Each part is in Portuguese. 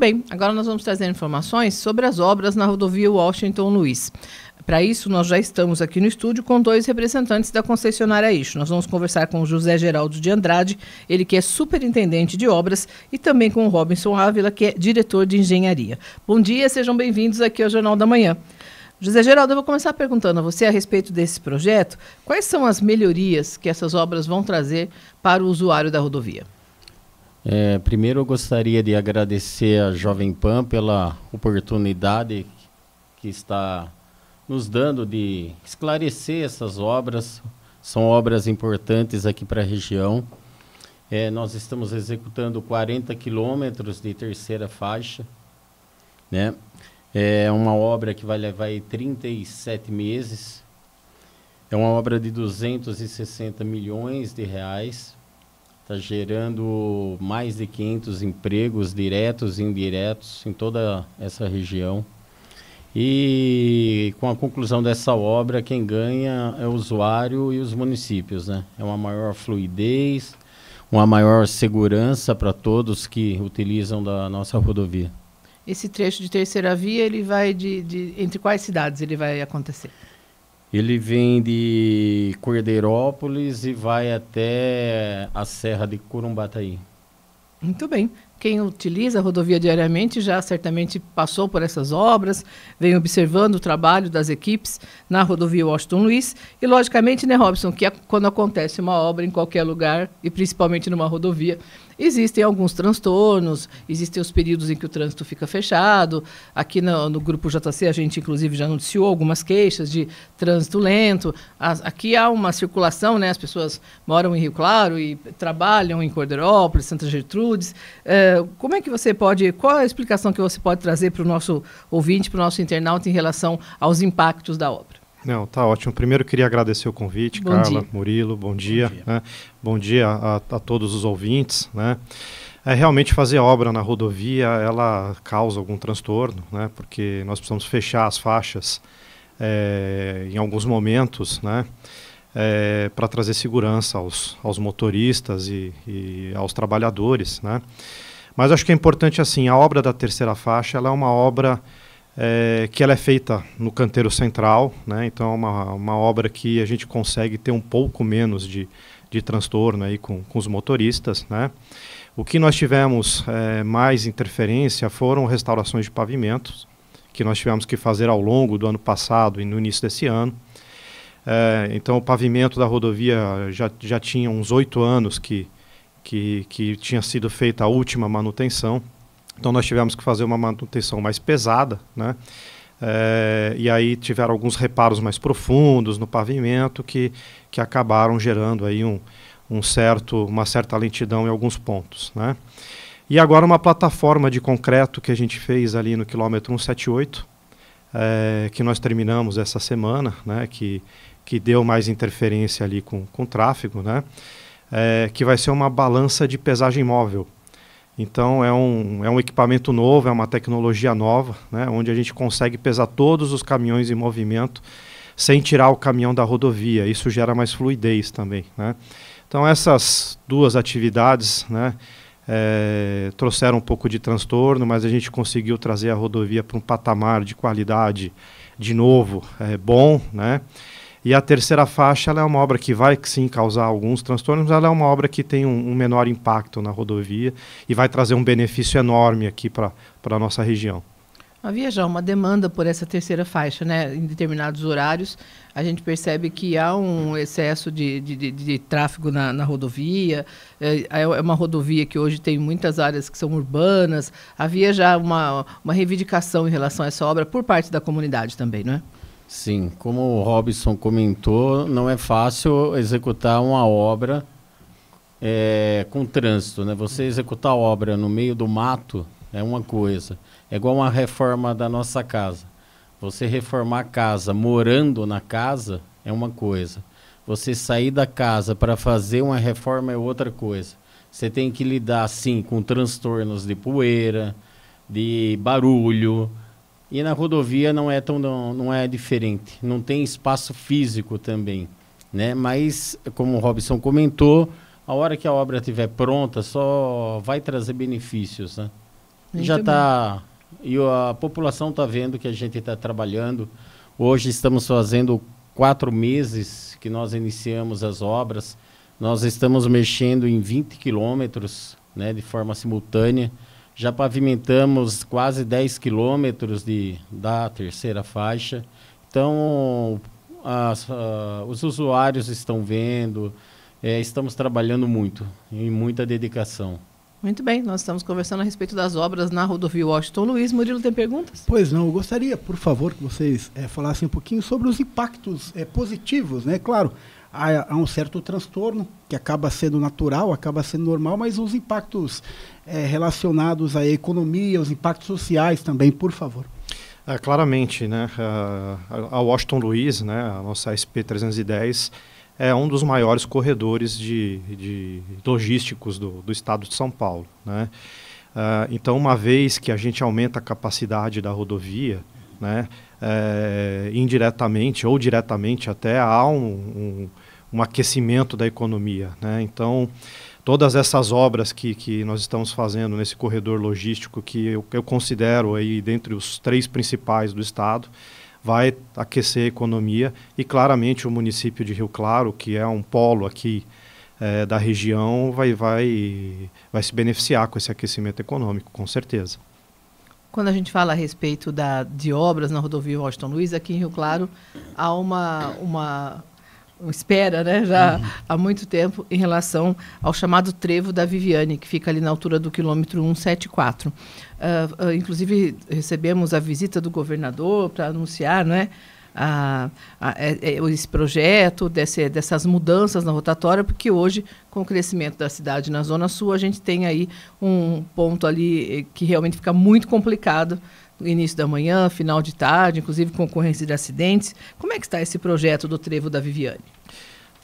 Muito bem, agora nós vamos trazer informações sobre as obras na rodovia Washington Luiz. Para isso, nós já estamos aqui no estúdio com dois representantes da concessionária Ixo. Nós vamos conversar com o José Geraldo de Andrade, ele que é superintendente de obras, e também com o Robinson Ávila, que é diretor de engenharia. Bom dia, sejam bem-vindos aqui ao Jornal da Manhã. José Geraldo, eu vou começar perguntando a você a respeito desse projeto. Quais são as melhorias que essas obras vão trazer para o usuário da rodovia? É, primeiro eu gostaria de agradecer a Jovem Pan pela oportunidade que está nos dando de esclarecer essas obras. São obras importantes aqui para a região. É, nós estamos executando 40 quilômetros de terceira faixa. Né? É uma obra que vai levar 37 meses. É uma obra de 260 milhões de reais está gerando mais de 500 empregos diretos e indiretos em toda essa região. E com a conclusão dessa obra, quem ganha é o usuário e os municípios, né? É uma maior fluidez, uma maior segurança para todos que utilizam da nossa rodovia. Esse trecho de terceira via, ele vai de, de entre quais cidades ele vai acontecer? Ele vem de Cordeirópolis e vai até a Serra de Corumbataí. Muito bem. Quem utiliza a rodovia diariamente já certamente passou por essas obras, vem observando o trabalho das equipes na rodovia Washington Luiz. E, logicamente, né, Robson, que é quando acontece uma obra em qualquer lugar, e principalmente numa rodovia, existem alguns transtornos, existem os períodos em que o trânsito fica fechado. Aqui no, no grupo JC, a gente inclusive já anunciou algumas queixas de trânsito lento. As, aqui há uma circulação, né? as pessoas moram em Rio Claro e trabalham em Corderópolis, Santa Gertrudes. É, como é que você pode, qual a explicação que você pode trazer para o nosso ouvinte, para o nosso internauta em relação aos impactos da obra? Não, tá ótimo. Primeiro queria agradecer o convite, bom Carla, dia. Murilo, bom dia. Bom dia, né? bom dia a, a, todos os ouvintes. Né? É, realmente fazer obra na rodovia, ela causa algum transtorno, né? porque nós precisamos fechar as faixas é, em alguns momentos, né? É, para trazer segurança aos, aos motoristas e, e aos trabalhadores, né? Mas acho que é importante assim, a obra da terceira faixa ela é uma obra é, que ela é feita no canteiro central, né? então é uma, uma obra que a gente consegue ter um pouco menos de, de transtorno aí com, com os motoristas. Né? O que nós tivemos é, mais interferência foram restaurações de pavimentos, que nós tivemos que fazer ao longo do ano passado e no início desse ano. É, então, o pavimento da rodovia já, já tinha uns oito anos que que, que tinha sido feita a última manutenção. Então nós tivemos que fazer uma manutenção mais pesada, né? É, e aí tiveram alguns reparos mais profundos no pavimento que, que acabaram gerando aí um, um certo, uma certa lentidão em alguns pontos. Né? E agora uma plataforma de concreto que a gente fez ali no quilômetro 178, é, eh, que nós terminamos essa semana, né? que, que deu mais interferência ali com, com o tráfego. Né? é, que vai ser uma balança de pesagem móvel. Então é um, é um equipamento novo, é uma tecnologia nova, né, onde a gente consegue pesar todos os caminhões em movimento sem tirar o caminhão da rodovia. Isso gera mais fluidez também. Né? Então essas duas atividades né, é, trouxeram um pouco de transtorno, mas a gente conseguiu trazer a rodovia para um patamar de qualidade de novo é, bom. Né? E a terceira faixa é uma obra que vai sim causar alguns transtornos, mas ela é uma obra que tem um, um menor impacto na rodovia e vai trazer um benefício enorme aqui para a nossa região. Havia já uma demanda por essa terceira faixa, né? Em determinados horários, a gente percebe que há um excesso de, de, de, de tráfego na, na rodovia. É, é, é uma rodovia que hoje tem muitas áreas que são urbanas. Havia já uma, uma reivindicação em relação a essa obra por parte da comunidade também, não é? Sim, como o Robson comentou, não é fácil executar uma obra é, com trânsito. Né? Você executar a obra no meio do mato é uma coisa. É igual uma reforma da nossa casa. Você reformar a casa morando na casa é uma coisa. Você sair da casa para fazer uma reforma é outra coisa. Você tem que lidar, sim, com transtornos de poeira, de barulho, e na rodovia não é tão não, não é diferente, não tem espaço físico também, né? Mas como o Robson comentou, a hora que a obra estiver pronta, só vai trazer benefícios, né? Muito Já está e a população está vendo que a gente está trabalhando. Hoje estamos fazendo quatro meses que nós iniciamos as obras. Nós estamos mexendo em 20 quilômetros né, de forma simultânea. Já pavimentamos quase 10 quilômetros de, da terceira faixa. Então, as, ah, os usuários estão vendo, é, estamos trabalhando muito, em muita dedicação. Muito bem, nós estamos conversando a respeito das obras na rodovia Washington Luiz. Murilo tem perguntas? Pois não, eu gostaria, por favor, que vocês é, falassem um pouquinho sobre os impactos é, positivos, né? Claro, há, há um certo transtorno, que acaba sendo natural, acaba sendo normal, mas os impactos é, relacionados à economia, os impactos sociais também, por favor. É, claramente, né? Ah, a Washington Luiz, né? A nossa SP310 é um dos maiores corredores de, de logísticos do, do estado de São Paulo, né? Uh, então, uma vez que a gente aumenta a capacidade da rodovia, né? É, indiretamente ou diretamente até há um, um, um aquecimento da economia, né? Então todas essas obras que, que nós estamos fazendo nesse corredor logístico que eu, eu considero aí dentre os três principais do estado vai aquecer a economia e claramente o município de Rio Claro que é um polo aqui é, da região vai, vai, vai se beneficiar com esse aquecimento econômico, com certeza quando a gente fala a respeito da, de obras na rodovia Washington Luiz, aqui em Rio Claro há uma, uma, uma espera né, já uhum. há muito tempo em relação ao chamado trevo da Viviane, que fica ali na altura do quilômetro 174. Uh, uh, inclusive, recebemos a visita do governador para anunciar, não é? a, a, a, é, é, esse projeto, desse, dessas mudanças na rotatória, porque hoje, com o crescimento da cidade na Zona Sul, a gente tem aí um ponto ali eh, que realmente fica muito complicado início da manhã, final de tarde, inclusive concorrência de acidentes. Como é que está esse projeto do Trevo da Viviane?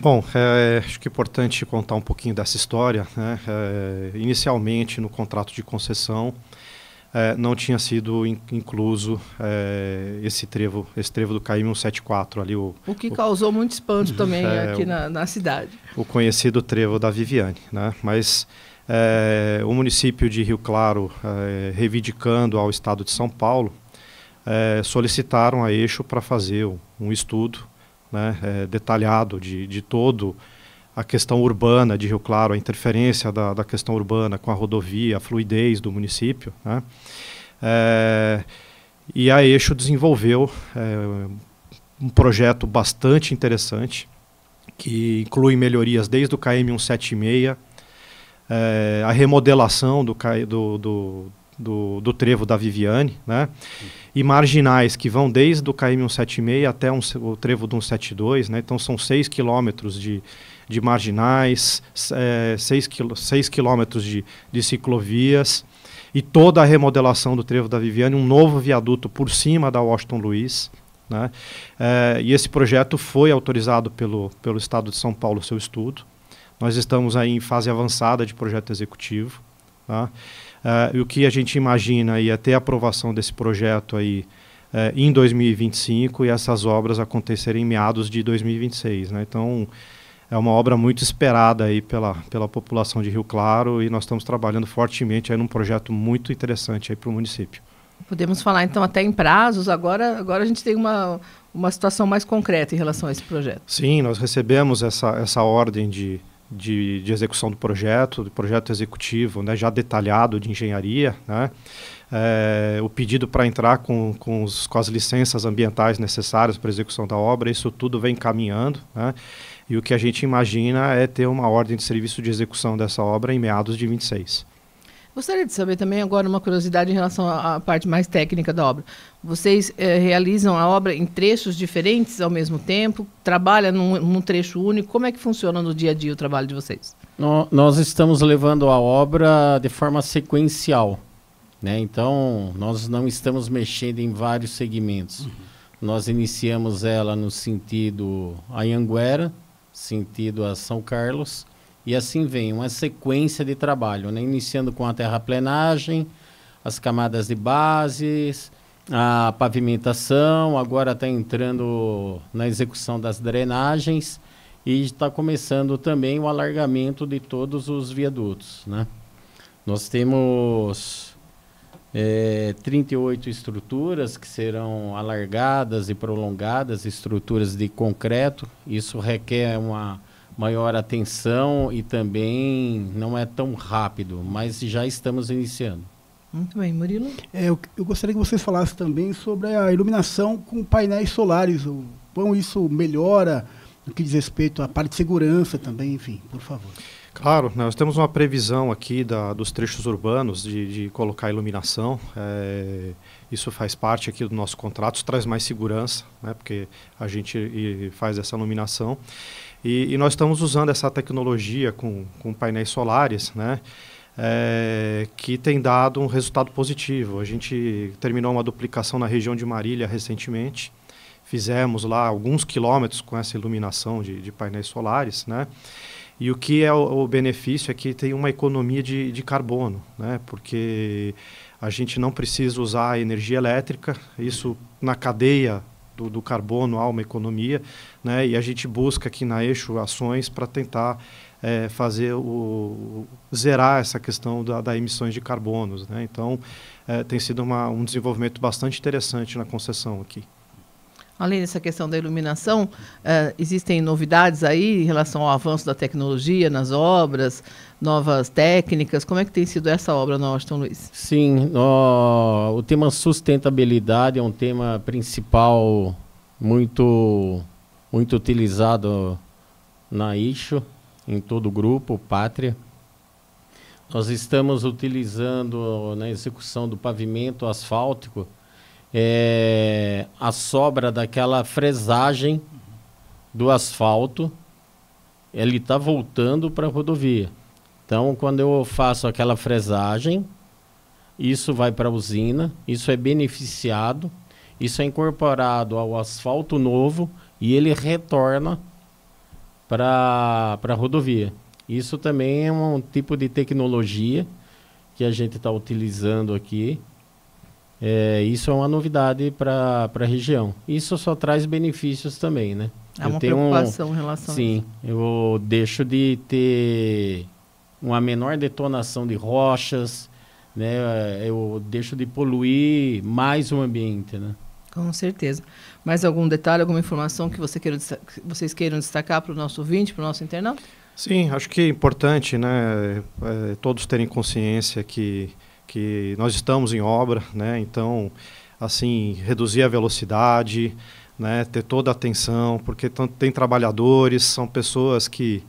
Bom, é, acho que é importante contar um pouquinho dessa história. Né? É, inicialmente, no contrato de concessão, é, não tinha sido in, incluso é, esse trevo esse trevo do KM 174 ali. O, o que o, causou muito espanto também é, aqui na, na, cidade. O conhecido trevo da Viviane, né? Mas é, o município de Rio Claro, é, reivindicando ao estado de São Paulo, solicitaram a Eixo para fazer um, estudo né, detalhado de, de todo a questão urbana de Rio Claro, a interferência da, da questão urbana com a rodovia, a fluidez do município. Né? É, e a Eixo desenvolveu é, um projeto bastante interessante, que inclui melhorias desde o KM 176, é, a remodelação do, do, do, do, do trevo da Viviane, né? e marginais que vão desde o KM 176 até um, o trevo do 172, né? então são 6 quilômetros de de marginais, 6 é, quilômetros de, de ciclovias e toda a remodelação do Trevo da Viviane, um novo viaduto por cima da Washington Luiz. Né? É, e esse projeto foi autorizado pelo, pelo Estado de São Paulo, seu estudo. Nós estamos aí em fase avançada de projeto executivo. Tá? É, e o que a gente imagina é ter a aprovação desse projeto aí é, em 2025 e essas obras acontecerem em meados de 2026. Né? Então, é uma obra muito esperada aí pela, pela população de Rio Claro e nós estamos trabalhando fortemente aí num projeto muito interessante aí para o município. Podemos falar então até em prazos, agora, agora a gente tem uma, uma situação mais concreta em relação a esse projeto. Sim, nós recebemos essa, essa ordem de, de, de execução do projeto, do projeto executivo né, já detalhado de engenharia, né, é, o pedido para entrar com, com, os, com as licenças ambientais necessárias para execução da obra, isso tudo vem caminhando. Né, e o que a gente imagina é ter uma ordem de serviço de execução dessa obra em meados de 26. Gostaria de saber também agora uma curiosidade em relação à parte mais técnica da obra. Vocês eh, realizam a obra em trechos diferentes ao mesmo tempo? Trabalha num, num, trecho único? Como é que funciona no dia a dia o trabalho de vocês? No, nós estamos levando a obra de forma sequencial. Né? Então, nós não estamos mexendo em vários segmentos. Uhum. Nós iniciamos ela no sentido Anhanguera, sentido a São Carlos. E assim vem uma sequência de trabalho, né? iniciando com a terraplenagem, as camadas de bases, a pavimentação, agora está entrando na execução das drenagens e está começando também o alargamento de todos os viadutos. Né? Nós temos é, 38 estruturas que serão alargadas e prolongadas, estruturas de concreto. Isso requer uma maior atenção e também não é tão rápido, mas já estamos iniciando. Muito bem, Murilo. É, eu, eu, gostaria que vocês falassem também sobre a iluminação com painéis solares. O quão isso melhora no que diz respeito à parte de segurança também, enfim, por favor. Claro, né, nós temos uma previsão aqui da, dos trechos urbanos de, de colocar iluminação. É, isso faz parte aqui do nosso contrato, traz mais segurança, né, porque a gente faz essa iluminação. E, e nós estamos usando essa tecnologia com, com painéis solares, né? É, que tem dado um resultado positivo. A gente terminou uma duplicação na região de Marília recentemente, fizemos lá alguns quilômetros com essa iluminação de, de painéis solares, né? E o que é o, o benefício é que tem uma economia de, de carbono, né? porque a gente não precisa usar energia elétrica, isso na cadeia do, do carbono há uma economia, né? e a gente busca aqui na Eixo ações para tentar é, fazer o, zerar essa questão da, da emissões de carbonos. Né? Então, é, tem sido uma, um desenvolvimento bastante interessante na concessão aqui. Além dessa questão da iluminação, uh, existem novidades aí em relação ao avanço da tecnologia nas obras, novas técnicas. Como é que tem sido essa obra na Washington Luiz? Sim, o tema sustentabilidade é um tema principal muito muito utilizado na ISO, em todo o grupo, Pátria. Nós estamos utilizando na execução do pavimento asfáltico é, a sobra daquela fresagem do asfalto, ele está voltando para a rodovia. Então, quando eu faço aquela fresagem, isso vai para a usina, isso é beneficiado, isso é incorporado ao asfalto novo e ele retorna para a rodovia. Isso também é um tipo de tecnologia que a gente está utilizando aqui é, isso é uma novidade para a região. Isso só traz benefícios também, né? É uma preocupação um, em relação Sim, a isso. eu deixo de ter uma menor detonação de rochas, né? Eu deixo de poluir mais o ambiente, né? Com certeza. Mais algum detalhe, alguma informação que, você queira, que vocês queiram destacar para o nosso ouvinte, para o nosso internauta? Sim, acho que é importante né, é, todos terem consciência que que nós estamos em obra, né? Então, assim, reduzir a velocidade, né? Ter toda a atenção, porque tem trabalhadores, são pessoas que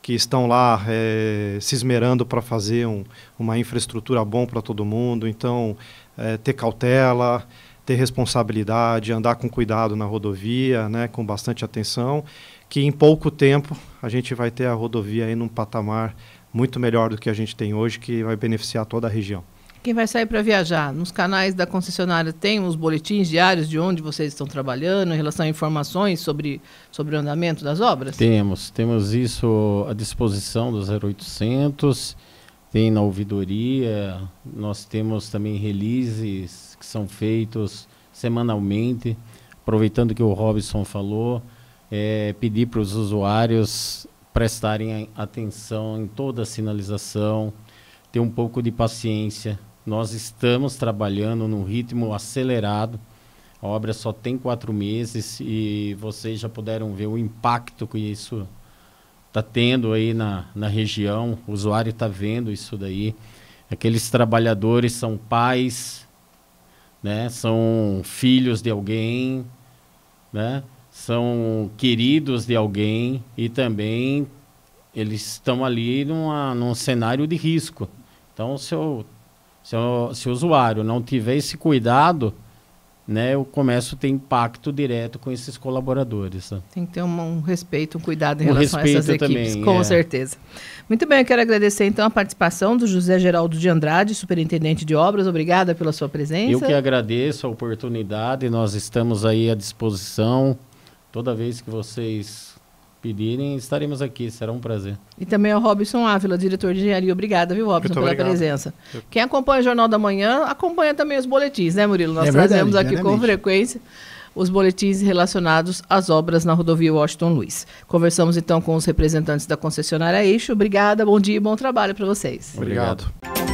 que estão lá é, se esmerando para fazer um, uma infraestrutura bom para todo mundo. Então, é, ter cautela, ter responsabilidade, andar com cuidado na rodovia, né, com bastante atenção, que em pouco tempo a gente vai ter a rodovia aí num patamar muito melhor do que a gente tem hoje, que vai beneficiar toda a região. Quem vai sair para viajar? Nos canais da concessionária tem os boletins diários de onde vocês estão trabalhando em relação a informações sobre, sobre o andamento das obras? Temos, temos isso à disposição dos 0800, tem na ouvidoria, nós temos também releases que são feitos semanalmente, aproveitando que o Robson falou, é, pedir para os usuários prestarem atenção em toda a sinalização, ter um pouco de paciência, nós estamos trabalhando num ritmo acelerado. A obra só tem quatro meses e vocês já puderam ver o impacto que isso está tendo aí na, na região. O usuário está vendo isso daí. Aqueles trabalhadores são pais, né? são filhos de alguém, né? são queridos de alguém e também eles estão ali numa, num cenário de risco. Então, se eu se, eu, se o usuário não tiver esse cuidado, né, o comércio tem impacto direto com esses colaboradores. Né? Tem que ter um, um, respeito, um cuidado em um relação a essas equipes, também, com é. certeza. Muito bem, eu quero agradecer então a participação do José Geraldo de Andrade, superintendente de obras. Obrigada pela sua presença. Eu que agradeço a oportunidade, nós estamos aí à disposição. Toda vez que vocês pedirem, estaremos aqui, será um prazer. E também o Robson Ávila, diretor de engenharia. Obrigada, viu, Robson, pela presença. Eu... Quem acompanha o Jornal da Manhã, acompanha também os boletins, né, Murilo? Nós é trazemos verdade, aqui com frequência os boletins relacionados às obras na rodovia Washington Luiz. Conversamos então com os representantes da concessionária Eixo. Obrigada, bom dia e bom trabalho para vocês. Obrigado. obrigado.